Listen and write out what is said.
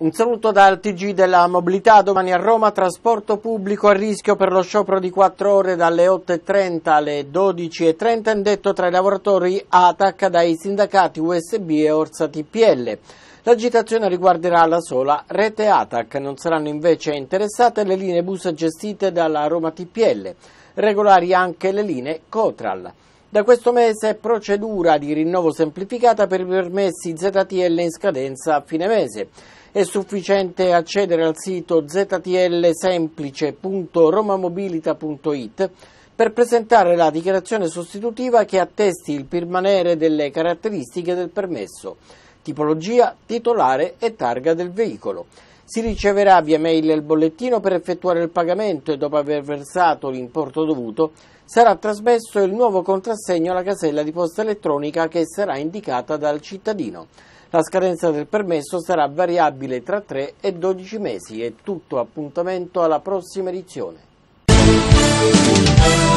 Un saluto dal TG della mobilità. Domani a Roma trasporto pubblico a rischio per lo sciopero di 4 ore dalle 8.30 alle 12.30. Indetto tra i lavoratori ATAC dai sindacati USB e Orsa TPL. L'agitazione riguarderà la sola rete ATAC. Non saranno invece interessate le linee bus gestite dalla Roma TPL. Regolari anche le linee Cotral. Da questo mese procedura di rinnovo semplificata per i permessi ZTL in scadenza a fine mese. È sufficiente accedere al sito ztlsemplice.romamobilita.it per presentare la dichiarazione sostitutiva che attesti il permanere delle caratteristiche del permesso, tipologia, titolare e targa del veicolo. Si riceverà via mail il bollettino per effettuare il pagamento e dopo aver versato l'importo dovuto sarà trasmesso il nuovo contrassegno alla casella di posta elettronica che sarà indicata dal cittadino. La scadenza del permesso sarà variabile tra 3 e 12 mesi. È tutto appuntamento alla prossima edizione.